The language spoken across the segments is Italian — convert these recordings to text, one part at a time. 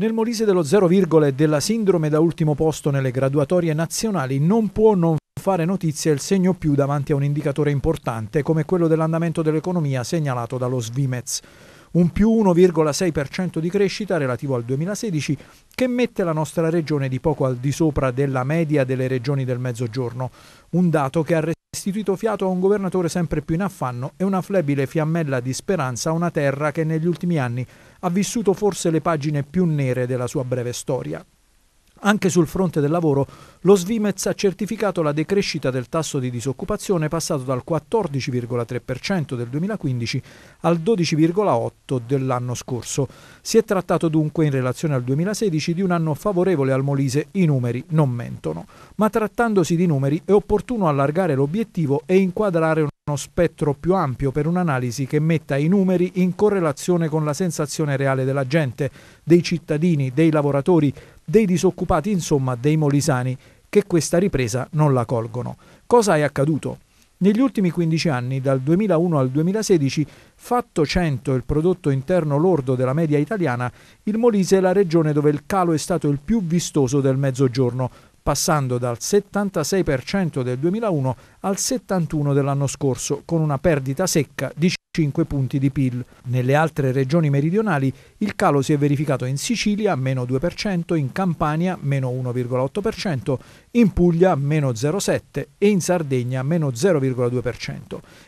Nel Molise dello 0, e della sindrome da ultimo posto nelle graduatorie nazionali non può non fare notizia il segno più davanti a un indicatore importante come quello dell'andamento dell'economia segnalato dallo Svimez. Un più 1,6% di crescita relativo al 2016 che mette la nostra regione di poco al di sopra della media delle regioni del Mezzogiorno, un dato che ha istituito fiato a un governatore sempre più in affanno e una flebile fiammella di speranza a una terra che negli ultimi anni ha vissuto forse le pagine più nere della sua breve storia. Anche sul fronte del lavoro, lo Svimez ha certificato la decrescita del tasso di disoccupazione passato dal 14,3% del 2015 al 12,8% dell'anno scorso. Si è trattato dunque in relazione al 2016 di un anno favorevole al Molise, i numeri non mentono. Ma trattandosi di numeri è opportuno allargare l'obiettivo e inquadrare un uno spettro più ampio per un'analisi che metta i numeri in correlazione con la sensazione reale della gente, dei cittadini, dei lavoratori, dei disoccupati, insomma dei molisani, che questa ripresa non la colgono. Cosa è accaduto? Negli ultimi 15 anni, dal 2001 al 2016, fatto 100 il prodotto interno lordo della media italiana, il Molise è la regione dove il calo è stato il più vistoso del mezzogiorno, passando dal 76% del 2001 al 71% dell'anno scorso, con una perdita secca di 5 punti di PIL. Nelle altre regioni meridionali il calo si è verificato in Sicilia meno 2%, in Campania meno 1,8%, in Puglia meno 0,7% e in Sardegna meno 0,2%.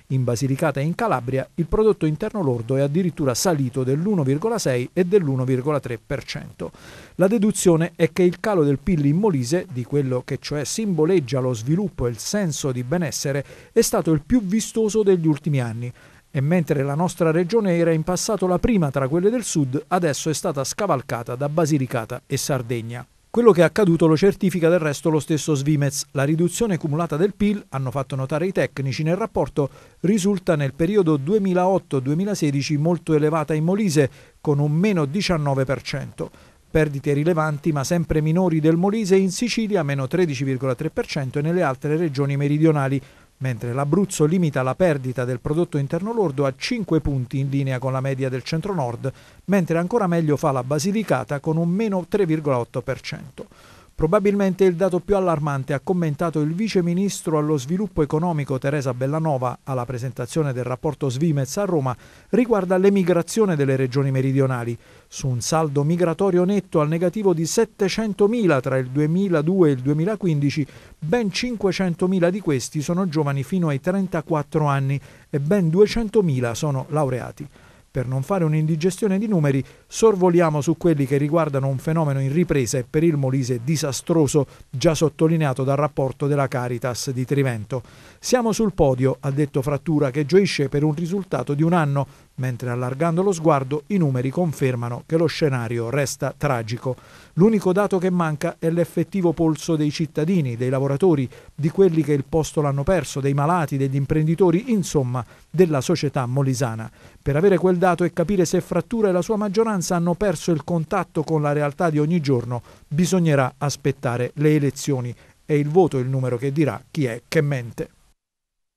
In Basilicata e in Calabria il prodotto interno lordo è addirittura salito dell'1,6 e dell'1,3%. La deduzione è che il calo del PIL in Molise, di quello che cioè simboleggia lo sviluppo e il senso di benessere, è stato il più vistoso degli ultimi anni, e mentre la nostra regione era in passato la prima tra quelle del sud, adesso è stata scavalcata da Basilicata e Sardegna. Quello che è accaduto lo certifica del resto lo stesso Svimez. La riduzione cumulata del PIL, hanno fatto notare i tecnici nel rapporto, risulta nel periodo 2008-2016 molto elevata in Molise, con un meno 19%. Perdite rilevanti ma sempre minori del Molise in Sicilia, meno 13,3% e nelle altre regioni meridionali, mentre l'Abruzzo limita la perdita del prodotto interno lordo a 5 punti in linea con la media del centro-nord, mentre ancora meglio fa la Basilicata con un meno 3,8%. Probabilmente il dato più allarmante ha commentato il vice ministro allo sviluppo economico Teresa Bellanova alla presentazione del rapporto Svimez a Roma riguarda l'emigrazione delle regioni meridionali, su un saldo migratorio netto al negativo di 700.000 tra il 2002 e il 2015, ben 500.000 di questi sono giovani fino ai 34 anni e ben 200.000 sono laureati. Per non fare un'indigestione di numeri, sorvoliamo su quelli che riguardano un fenomeno in ripresa e per il Molise disastroso, già sottolineato dal rapporto della Caritas di Trivento. Siamo sul podio, ha detto Frattura, che gioisce per un risultato di un anno mentre allargando lo sguardo i numeri confermano che lo scenario resta tragico. L'unico dato che manca è l'effettivo polso dei cittadini, dei lavoratori, di quelli che il posto l'hanno perso, dei malati, degli imprenditori, insomma, della società molisana. Per avere quel dato e capire se Frattura e la sua maggioranza hanno perso il contatto con la realtà di ogni giorno, bisognerà aspettare le elezioni. È il voto il numero che dirà chi è che mente.